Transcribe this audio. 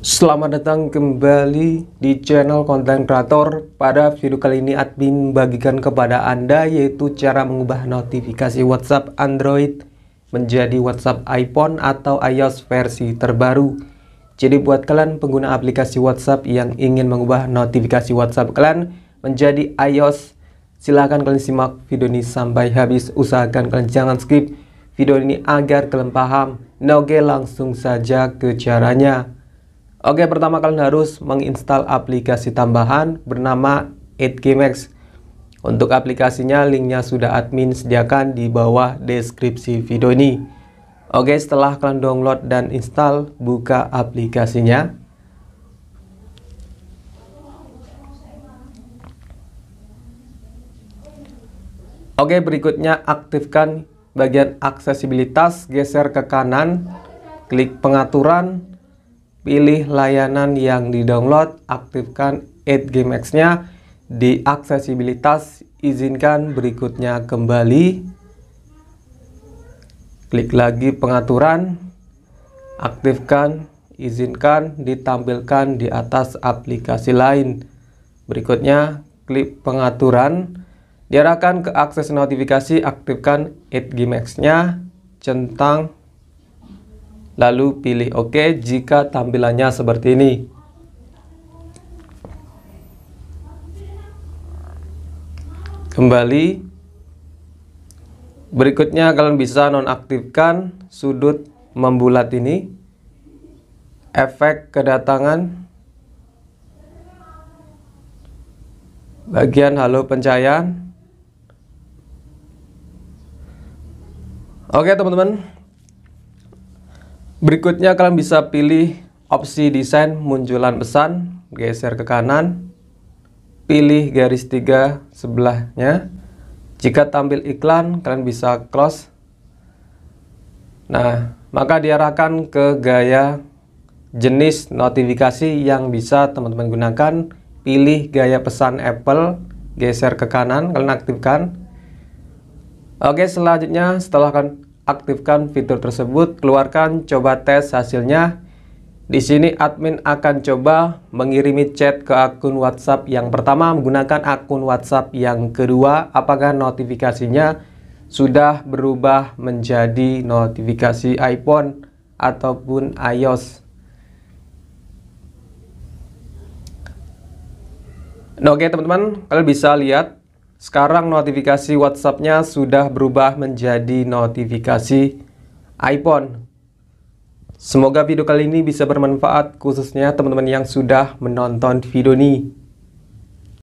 Selamat datang kembali di channel konten kreator. Pada video kali ini admin bagikan kepada Anda yaitu cara mengubah notifikasi WhatsApp Android menjadi WhatsApp iPhone atau iOS versi terbaru. Jadi buat kalian pengguna aplikasi WhatsApp yang ingin mengubah notifikasi WhatsApp kalian menjadi iOS, silahkan kalian simak video ini sampai habis. Usahakan kalian jangan skip video ini agar kalian paham. Nah oke langsung saja ke caranya. Oke, pertama kalian harus menginstal aplikasi tambahan bernama 8GMax. Untuk aplikasinya, linknya sudah admin sediakan di bawah deskripsi video ini. Oke, setelah kalian download dan install, buka aplikasinya. Oke, berikutnya aktifkan bagian aksesibilitas, geser ke kanan, klik pengaturan, pilih layanan yang di-download, aktifkan 8GameX-nya, di aksesibilitas izinkan berikutnya kembali, klik lagi pengaturan, aktifkan, izinkan, ditampilkan di atas aplikasi lain. Berikutnya, klik pengaturan, diarahkan ke akses notifikasi, aktifkan 8GameX-nya, centang lalu pilih OK jika tampilannya seperti ini. Kembali, berikutnya kalian bisa nonaktifkan sudut membulat ini, efek kedatangan, bagian halo pencahayaan. Oke teman-teman, Berikutnya kalian bisa pilih opsi desain munculan pesan, geser ke kanan, pilih garis tiga sebelahnya. Jika tampil iklan, kalian bisa close. Nah, maka diarahkan ke gaya jenis notifikasi yang bisa teman-teman gunakan. Pilih gaya pesan Apple, geser ke kanan, kalian aktifkan. Oke, selanjutnya setelah kan aktifkan fitur tersebut, keluarkan, coba tes hasilnya. Di sini admin akan coba mengirimi chat ke akun WhatsApp yang pertama menggunakan akun WhatsApp yang kedua apakah notifikasinya sudah berubah menjadi notifikasi iPhone ataupun iOS. Nah, oke teman-teman, kalian bisa lihat sekarang notifikasi WhatsApp-nya sudah berubah menjadi notifikasi iPhone. Semoga video kali ini bisa bermanfaat khususnya teman-teman yang sudah menonton video ini.